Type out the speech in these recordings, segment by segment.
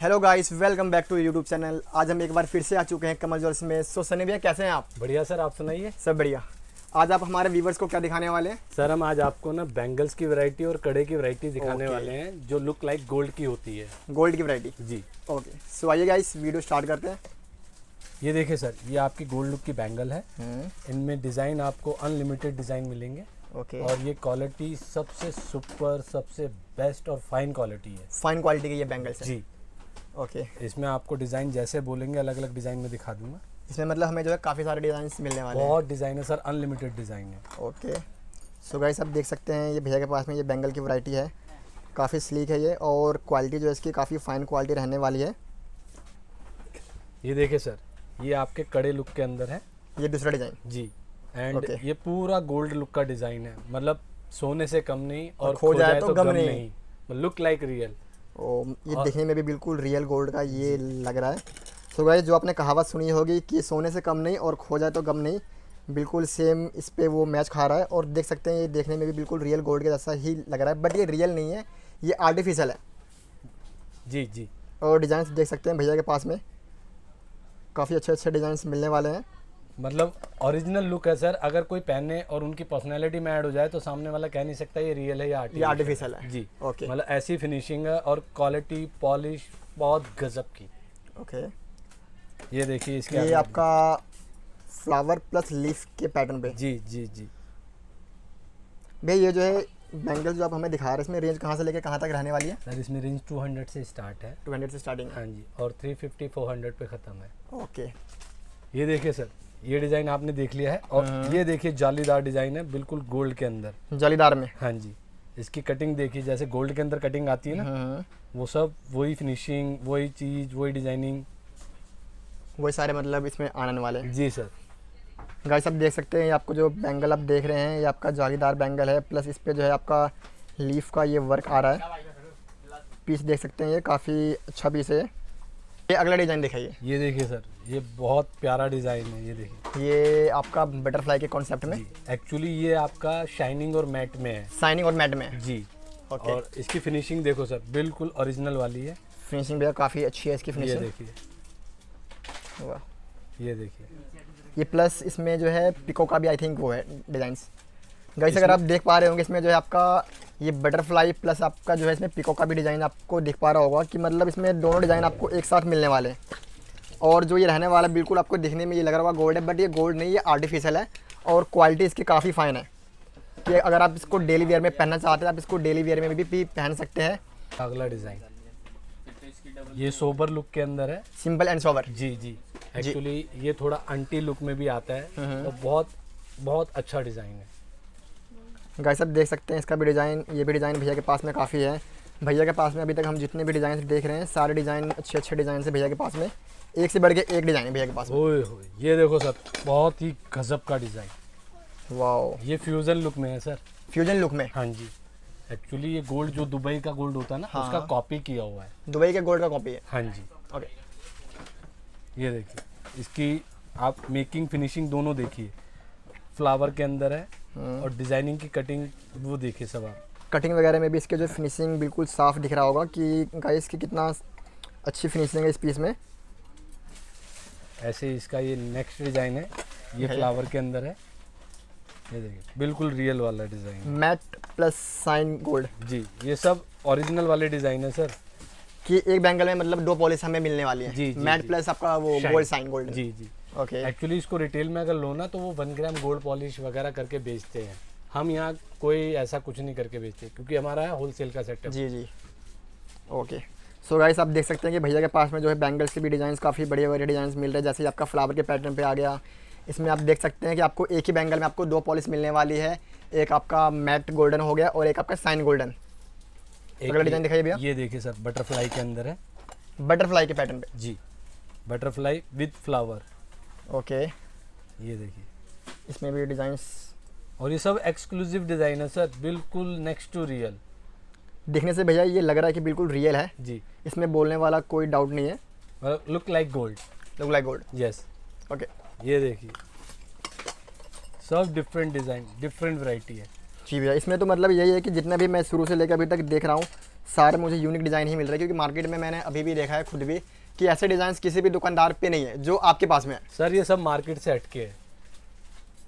Hello guys welcome back to YouTube channel आज हम एक बार फिर से आ चुके हैं कमल ज्वेल्स में सो सनी भैया कैसे हैं आप बढ़िया सर आप सुनाइए सब बढ़िया आज आप हमारे व्यूवर्स को क्या दिखाने वाले हैं सर हम आज आपको ना बैंगल्स की वैरायटी और कड़े की वैरायटी दिखाने okay. वाले हैं जो लुक लाइक गोल्ड की होती है गोल्ड की वरायटी जी ओके सो आइए गाइस वीडियो स्टार्ट करते हैं ये देखिए सर ये आपकी गोल्ड लुक की बैंगल है हम्म। इनमें डिज़ाइन आपको अनलिमिटेड डिज़ाइन मिलेंगे ओके okay. और ये क्वालिटी सबसे सुपर सबसे बेस्ट और फाइन क्वालिटी है फाइन क्वालिटी की ये बैंगल्स जी ओके okay. इसमें आपको डिज़ाइन जैसे बोलेंगे अलग अलग डिज़ाइन में दिखा दूंगा इसमें मतलब हमें जो है काफ़ी सारे डिज़ाइन मिलने वाले हैं बहुत डिज़ाइन है सर अनलिमिटेड डिज़ाइन है ओके सो गाइस आप देख सकते हैं ये भैया के पास में ये बैंगल की वैरायटी है काफ़ी स्लीक है ये और क्वालिटी जो है इसकी काफ़ी फाइन क्वालिटी रहने वाली है ये देखिए सर ये आपके कड़े लुक के अंदर है ये दूसरा डिज़ाइन जी एंड okay. ये पूरा गोल्ड लुक का डिज़ाइन है मतलब सोने से कम नहीं और खो जाए तो, तो गम नहीं लुक लाइक रियल और ये और... देखने में भी बिल्कुल रियल गोल्ड का ये लग रहा है सो so गाइस जो आपने कहावत सुनी होगी कि सोने से कम नहीं और खो जाए तो गम नहीं बिल्कुल सेम इस पर वो मैच खा रहा है और देख सकते हैं ये देखने में भी बिल्कुल रियल गोल्ड के जैसा ही लग रहा है बट ये रियल नहीं है ये आर्टिफिशियल है जी जी और डिज़ाइन देख सकते हैं भैया के पास में काफ़ी अच्छे अच्छे डिज़ाइंस मिलने वाले हैं मतलब ओरिजिनल लुक है सर अगर कोई पहने और उनकी पर्सनैलिटी में ऐड हो जाए तो सामने वाला कह नहीं सकता ये रियल है या आर्टिफिशियल है जी ओके मतलब ऐसी फिनिशिंग है और क्वालिटी पॉलिश बहुत गजब की ओके ये देखिए इसके ये आपका फ्लावर प्लस लीफ के पैटर्न पे जी जी जी भैया ये जो है बैंगल जो आप हमें दिखा रहे हैं इसमें रेंज कहाँ से लेके कहाँ तक रहने वाली है सर इसमें रेंज 200 से स्टार्ट है 200 से स्टार्टिंग हाँ जी और 350 400 पे ख़त्म है ओके ये देखिए सर ये डिजाइन आपने देख लिया है और हाँ। ये देखिए जालीदार डिजाइन है बिल्कुल गोल्ड के अंदर जालीदार में हाँ जी इसकी कटिंग देखिए जैसे गोल्ड के अंदर कटिंग आती है ना हाँ। वो सब वही फिनिशिंग वही चीज वही डिजाइनिंग वही सारे मतलब इसमें आने वाले हैं जी सर गाइस सब देख सकते हैं आपको जो बैंगल आप देख रहे हैं ये आपका जालीदार बैंगल है प्लस इस पर जो है आपका लीफ का ये वर्क आ रहा है पीस देख सकते हैं ये काफ़ी अच्छा पीस है ये अगला डिज़ाइन दिखाइए ये देखिए सर ये बहुत प्यारा डिज़ाइन है ये देखिए ये आपका बटरफ्लाई के कॉन्सेप्ट में एक्चुअली ये आपका शाइनिंग और मैट में है शाइनिंग और मैट में जी okay. और इसकी फिनिशिंग देखो सर बिल्कुल ओरिजिनल वाली है फिनिशिंग भैया काफ़ी अच्छी है इसकी फिनिशिंग ये देखिए वाह ये देखिए ये प्लस इसमें जो है पिको का भी आई थिंक वो है डिज़ाइन गाइस अगर आप देख पा रहे होंगे इसमें जो है आपका ये बटरफ्लाई प्लस आपका जो है इसमें पिको का भी डिज़ाइन आपको दिख पा रहा होगा कि मतलब इसमें दोनों डिज़ाइन आपको एक साथ मिलने वाले हैं और जो ये रहने वाला बिल्कुल आपको दिखने में ये लग रहा होगा गोल्ड है बट ये गोल्ड नहीं ये आर्टिफिशियल है और क्वालिटी इसकी काफ़ी फ़ाइन है कि अगर आप इसको डेली वेयर में पहनना चाहते हैं तो आप इसको डेली वेयर में भी पहन सकते हैं अगला डिज़ाइन ये सोबर लुक के अंदर है सिंपल एंड सोबर जी जी एक्चुअली ये थोड़ा अंटी लुक में भी आता है तो बहुत बहुत अच्छा डिज़ाइन है गाइस आप देख सकते हैं इसका भी डिज़ाइन ये भी डिज़ाइन भैया के पास में काफ़ी है भैया के पास में अभी तक हम जितने भी डिज़ाइन देख रहे हैं सारे डिज़ाइन अच्छे अच्छे डिज़ाइन से भैया के पास में एक से बढ़ के एक डिज़ाइन है भैया के पास में ओए ये देखो सर बहुत ही गजब का डिज़ाइन वाह ये फ्यूज़न लुक में है सर फ्यूज़न लुक में हाँ जी एक्चुअली ये गोल्ड जो दुबई का गोल्ड होता है ना हाँ। उसका कॉपी किया हुआ है दुबई के गोल्ड का कॉपी है हाँ जी ओके ये देखिए इसकी आप मेकिंग फिनिशिंग दोनों देखिए फ्लावर के अंदर है और डिजाइनिंग की कटिंग वो देखिए सब आप कटिंग वगैरह में भी इसके जो फिनिशिंग बिल्कुल साफ दिख रहा होगा कि गाइस की कितना अच्छी फिनिशिंग है इस पीस में ऐसे इसका ये नेक्स्ट डिजाइन है ये फ्लावर के अंदर है ये देखिए बिल्कुल रियल वाला design matte plus shine gold जी ये सब ओरिजिनल वाले डिजाइन है सर कि एक बैंगल में मतलब दो पॉलिस हमें मिलने वाली है जी, जी मैट प्लस आपका वो गोल्ड साइन गोल्ड जी जी ओके okay. एक्चुअली इसको रिटेल में अगर लो ना तो वो वन ग्राम गोल्ड पॉलिश वगैरह करके बेचते हैं हम यहाँ कोई ऐसा कुछ नहीं करके बेचते क्योंकि हमारा होलसेल का सेटअप जी जी ओके सो गाइस आप देख सकते हैं कि भैया के पास में जो है बैंगल्स के भी डिज़ाइन काफ़ी बड़े बड़े डिज़ाइन मिल रहे हैं जैसे आपका फ्लावर के पैटर्न पर आ गया इसमें आप देख सकते हैं कि आपको एक ही बैंगल में आपको दो पॉलिश मिलने वाली है एक आपका मैट गोल्डन हो गया और एक आपका साइन गोल्डन अगला डिज़ाइन दिखाइए भैया ये देखिए सर बटरफ्लाई के अंदर है बटरफ्लाई के पैटर्न पे जी बटरफ्लाई विथ फ्लावर ओके ये देखिए इसमें भी डिज़ाइन और ये सब एक्सक्लूसिव डिज़ाइन है सर बिल्कुल नेक्स्ट टू रियल देखने से भैया ये लग रहा है कि बिल्कुल रियल है जी इसमें बोलने वाला कोई डाउट नहीं है look like gold look like gold yes okay ये देखिए सब डिफरेंट डिज़ाइन डिफरेंट वैरायटी है जी भैया इसमें तो मतलब यही है कि जितना भी मैं शुरू से लेकर अभी तक देख रहा हूँ सारे मुझे यूनिक डिज़ाइन ही मिल रहा है क्योंकि मार्केट में मैंने अभी भी देखा है खुद भी कि ऐसे डिज़ाइन किसी भी दुकानदार पे नहीं है जो आपके पास में है सर ये सब मार्केट से हटके है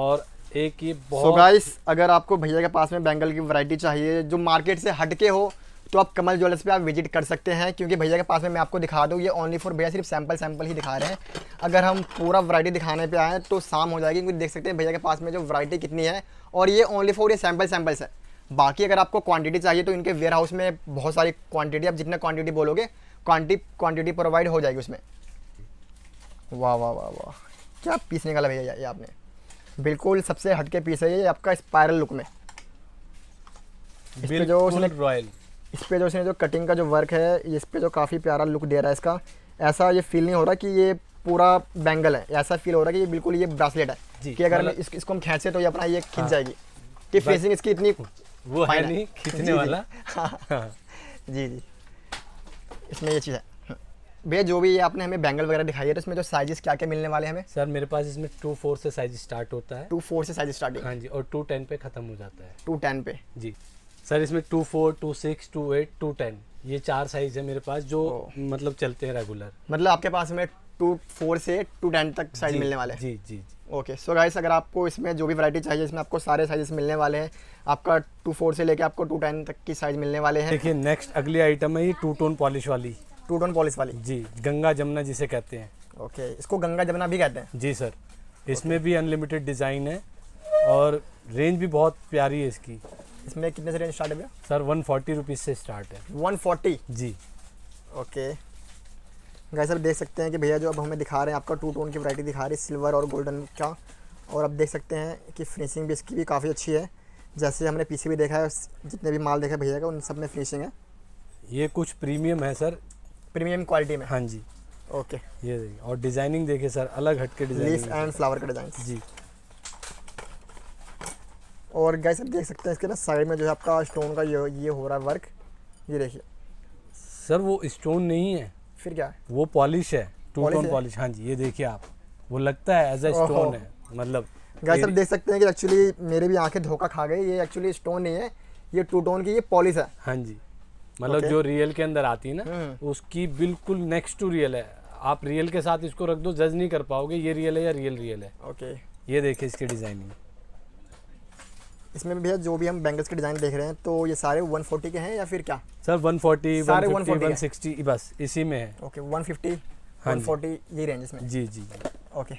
और एक ये बहुत so guys, अगर आपको भैया के पास में बैंगल की वरायटी चाहिए जो मार्केट से हटके हो तो आप कमल ज्वेलर्स पे आप विजिट कर सकते हैं क्योंकि भैया के पास में मैं आपको दिखा दूँ ये ओनली फॉर भैया सिर्फ सैम्पल सैंपल ही दिखा रहे हैं अगर हम पूरा वरायटी दिखाने पे आएँ तो शाम हो जाएगी क्योंकि देख सकते हैं भैया के पास में जो वरायटी कितनी है और ये ओनली फॉर ये सैम्पल सैम्पल्स है बाकी अगर आपको क्वान्टिटी चाहिए तो इनके वेयर हाउस में बहुत सारी क्वान्टिटी आप जितना क्वान्टिटी बोलोगे क्वान्टी क्वान्टिटी प्रोवाइड हो जाएगी उसमें वाह वाह वाह वाह क्या पीस निकाला भैया ये आपने बिल्कुल सबसे हटके पीस है ये आपका स्पायरल लुक में इस जो उसने रॉयल इस पर जो उसने जो कटिंग का जो वर्क है इस पर जो काफ़ी प्यारा लुक दे रहा है इसका ऐसा ये फील नहीं हो रहा कि ये पूरा बैंगल है ऐसा फील हो रहा है कि ये बिल्कुल ये ब्रासलेट है कि अगर मतलब- इस, इसको हम खींचे तो ये अपना ये खींच हाँ। जाएगी कि फेसिंग इसकी इतनी वो है नहीं खींचने वाला जी जी हाँ। हाँ। इसमें ये चीज़ है भैया जो भी ये आपने हमें बैंगल वगैरह दिखाई है तो इसमें जो साइजेस क्या क्या मिलने वाले हमें सर मेरे पास इसमें टू फोर से साइज स्टार्ट होता है टू फोर से साइज स्टार्ट हाँ जी और टू टेन पे खत्म हो जाता है टू टेन पे जी सर इसमें two four two six two eight two ten ये चार साइज है मेरे पास जो मतलब चलते हैं रेगुलर मतलब आपके पास हमें टू फोर से टू टेन तक साइज मिलने वाले हैं जी जी, जी। ओके सो गाइस अगर आपको इसमें जो भी वैरायटी चाहिए इसमें आपको सारे साइजेस मिलने वाले हैं आपका टू फोर से लेके आपको टू टेन तक की साइज मिलने वाले हैं देखिए नेक्स्ट अगली आइटम है ये टू टोन पॉलिश वाली टू टोन पॉलिश वाली जी गंगा जमुना जिसे कहते हैं ओके इसको गंगा जमुना भी कहते हैं जी सर इसमें भी अनलिमिटेड डिज़ाइन है और रेंज भी बहुत प्यारी है इसकी इसमें कितने से रेंज स्टार्ट है भैया सर वन फोर्टी रुपीज़ से स्टार्ट है वन फोर्टी जी ओके गाय सर देख सकते हैं कि भैया जो अब हमें दिखा रहे हैं आपका टू टोन की वैरायटी दिखा रही है सिल्वर और गोल्डन का और अब देख सकते हैं कि फिनिशिंग भी इसकी भी काफ़ी अच्छी है जैसे हमने पीछे भी देखा है जितने भी माल देखा भैया का उन सब में फिनिशिंग है ये कुछ प्रीमियम है सर प्रीमियम क्वालिटी में हाँ जी ओके ये देखिए और डिज़ाइनिंग देखिए सर अलग हट के डिजाइन लीफ एंड फ्लावर का डिज़ाइन जी और गैस आप देख सकते हैं इसके ना साइड में जो है आपका स्टोन का ये ये हो रहा है वर्क ये देखिए सर वो स्टोन नहीं है फिर क्या है वो पॉलिश है टू टोन पॉलिश हाँ जी ये देखिए आप वो लगता है एज ए स्टोन है मतलब गैस आप देख सकते हैं कि एक्चुअली मेरे भी आंखें धोखा खा गई ये एक्चुअली स्टोन नहीं है ये टू टोन की ये पॉलिश है हाँ जी मतलब okay. जो रियल के अंदर आती है ना हम्म। उसकी बिल्कुल नेक्स्ट टू रियल है आप रियल के साथ इसको रख दो जज नहीं कर पाओगे ये रियल है या रियल रियल है ओके okay. ये देखिए इसकी डिजाइनिंग इसमें भैया जो भी हम बैंगल्स के डिज़ाइन देख रहे हैं तो ये सारे 140 के हैं या फिर क्या सर 140 सारे 150, 160 बस इसी में है ओके वन 150 वन फोर्टी ये रेंज इसमें जी जी ओके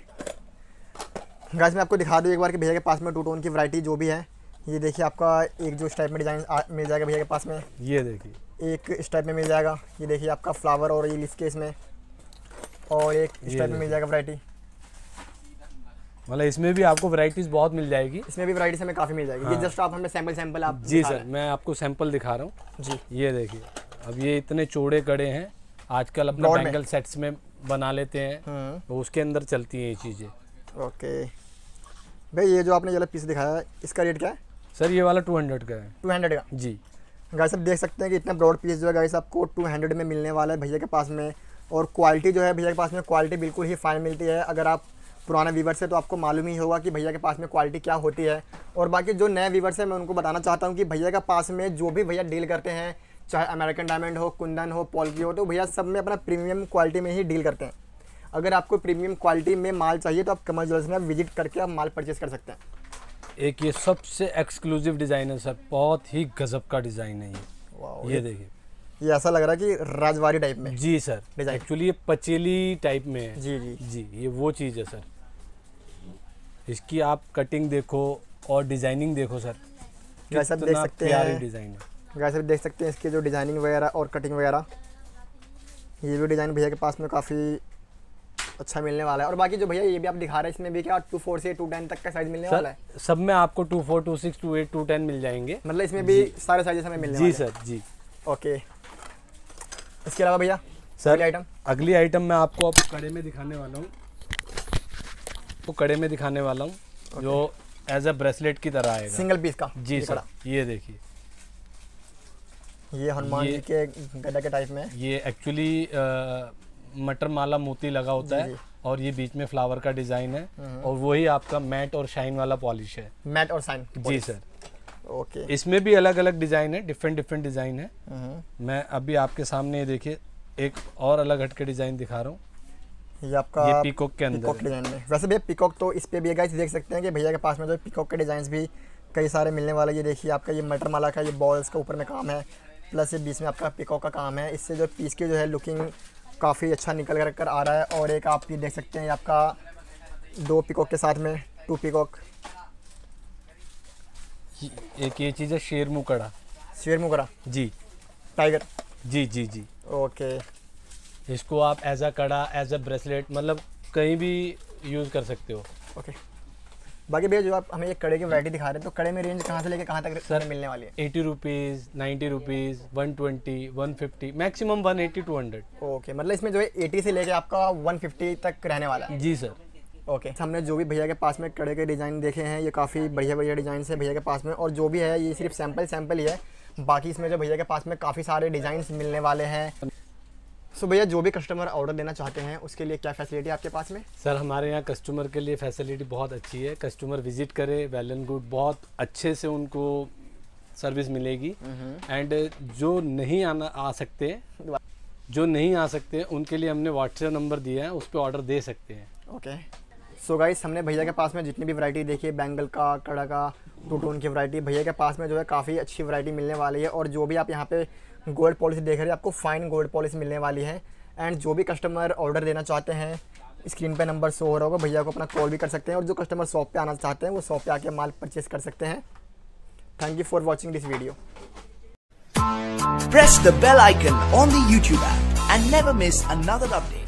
गाइस मैं आपको दिखा दूँ एक बार कि भैया के पास में टू टोन की वैरायटी जो भी है ये देखिए आपका एक जो इस टाइप में डिज़ाइन मिल जाएगा भैया के पास में ये देखिए एक इस टाइप में मिल जाएगा ये देखिए आपका फ्लावर और ये लिफ के इसमें और एक इस टाइप में मिल जाएगा वैरायटी मतलब इसमें भी आपको वराइटीज़ बहुत मिल जाएगी इसमें भी वैरायटीज हमें काफी मिल जाएगी हाँ। ये जस्ट आप हमें सैंपल सैंपल आप जी सर मैं आपको सैंपल दिखा रहा हूँ जी ये देखिए अब ये इतने चौड़े कड़े हैं आजकल अपने बैंगल सेट्स में बना लेते हैं हम्म। तो उसके अंदर चलती हैं ये चीज़ें ओके भाई ये जो आपने वाला पीस दिखाया इसका रेट क्या है सर ये वाला टू हंड्रेड का है टू हंड्रेड का जी गाइस साहब देख सकते हैं कि इतना ब्रॉड पीस जो है गाइस साहब को टू हंड्रेड में मिलने वाला है भैया के पास में और क्वालिटी जो है भैया के पास में क्वालिटी बिल्कुल ही फाइन मिलती है अगर आप पुराने वीवर्स है तो आपको मालूम ही होगा कि भैया के पास में क्वालिटी क्या होती है और बाकी जो नए वीवर्स हैं मैं उनको बताना चाहता हूँ कि भैया के पास में जो भी भैया डील करते हैं चाहे अमेरिकन डायमंड हो कुंदन हो पॉल्की हो तो भैया सब में अपना प्रीमियम क्वालिटी में ही डील करते हैं अगर आपको प्रीमियम क्वालिटी में माल चाहिए तो आप कमल ज्वेल्स में विजिट करके आप माल परचेज कर सकते हैं एक ये सबसे एक्सक्लूसिव डिज़ाइन है सर बहुत ही गजब का डिज़ाइन है ये ये देखिए ये ऐसा लग रहा है कि राजवाड़ी टाइप में जी सर एक्चुअली ये पचेली टाइप में है जी जी जी ये वो चीज़ है सर इसकी आप कटिंग देखो और डिज़ाइनिंग देखो सर वैसे देख सकते हैं डिज़ाइन वैसे भी देख सकते हैं इसकी जो डिज़ाइनिंग वगैरह और कटिंग वगैरह ये भी डिज़ाइन भैया के पास में काफ़ी अच्छा मिलने वाला है और बाकी जो भैया ये भी आप दिखा रहे हैं इसमें भी क्या टू फोर से टू टेन तक का साइज मिलने सर, वाला है सब में आपको two four two six two eight two ten मिल जाएंगे मतलब इसमें भी सारे साइज हमें मिलने जी सर जी ओके इसके अलावा भैया सर आइटम अगली आइटम मैं आपको आप कड़े में दिखाने वाला हूँ आपको कड़े में दिखाने वाला हूँ okay. जो एज अ ब्रेसलेट की तरह आएगा सिंगल पीस का जी सर ये देखिए ये हनुमान जी के गदा के टाइप में ये एक्चुअली मटर माला मोती लगा होता जी है जी। और ये बीच में फ्लावर का डिजाइन है हम्म, हम्म। और वही आपका मैट और शाइन वाला पॉलिश है मैट और शाइन जी सर ओके इसमें भी अलग अलग डिजाइन है डिफरेंट डिफरेंट डिजाइन है हम्म, मैं अभी आपके सामने ये देखिए एक और अलग हटके डिजाइन दिखा रहा हूँ ये आपका ये पीकॉक के अंदर डिजाइन में वैसे भैया पीकॉक तो इस पर भी गाइस देख सकते हैं कि भैया के पास में जो पीकॉक के डिज़ाइन भी कई सारे मिलने वाले ये देखिए आपका ये मटर माला का ये बॉल्स का ऊपर में काम है प्लस ये बीच में आपका पिकॉक का काम है इससे जो पीस की जो है लुकिंग काफ़ी अच्छा निकल कर कर आ रहा है और एक आप ये देख सकते हैं आपका दो पिकॉक के साथ में टू पिकॉक एक ये चीज़ है शेर मुकड़ा शेर मुकड़ा जी टाइगर जी जी जी ओके इसको आप एज अ कड़ा एज अ ब्रेसलेट मतलब कहीं भी यूज़ कर सकते हो ओके बाकी भैया जो आप हमें एक कड़े की वैरायटी दिखा रहे हैं तो कड़े में रेंज कहाँ से लेके कहाँ तक सर मिलने वाली है eighty rupees ninety rupees one twenty one fifty maximum one eighty two hundred okay मतलब इसमें जो है एटी से लेके आपका वन फिफ्टी तक रहने वाला है जी सर ओके okay. हमने जो भी भैया के पास में कड़े के डिज़ाइन देखे हैं ये काफ़ी बढ़िया बढ़िया डिज़ाइन है भैया के पास में और जो भी है ये सिर्फ सैम्पल सैम्पल ही है बाकी इसमें जो भैया के पास में काफ़ी सारे डिजाइन मिलने वाले हैं सो भैया जो भी कस्टमर ऑर्डर लेना चाहते हैं उसके लिए क्या फैसिलिटी आपके पास में सर हमारे यहाँ कस्टमर के लिए फैसिलिटी बहुत अच्छी है कस्टमर विजिट करे वेल एंड गुड बहुत अच्छे से उनको सर्विस मिलेगी एंड जो नहीं आना आ सकते जो नहीं आ सकते उनके लिए हमने व्हाट्सएप नंबर दिया है उस पर ऑर्डर दे सकते हैं ओके okay. सो गाइस हमने भैया के पास में जितनी भी वैरायटी देखी है बैंगल का कड़ा का टू की वैरायटी भैया के पास में जो है काफ़ी अच्छी वैरायटी मिलने वाली है और जो भी आप यहाँ पे गोल्ड पॉलिसी देख रहे हैं आपको फाइन गोल्ड पॉलिसी मिलने वाली है एंड जो भी कस्टमर ऑर्डर देना चाहते हैं स्क्रीन पे नंबर शो हो रहा होगा भैया को अपना कॉल भी कर सकते हैं और जो कस्टमर शॉप पे आना चाहते हैं वो शॉप पे आके माल परचेस कर सकते हैं thank you for watching this video press the bell icon on the YouTube and never miss another update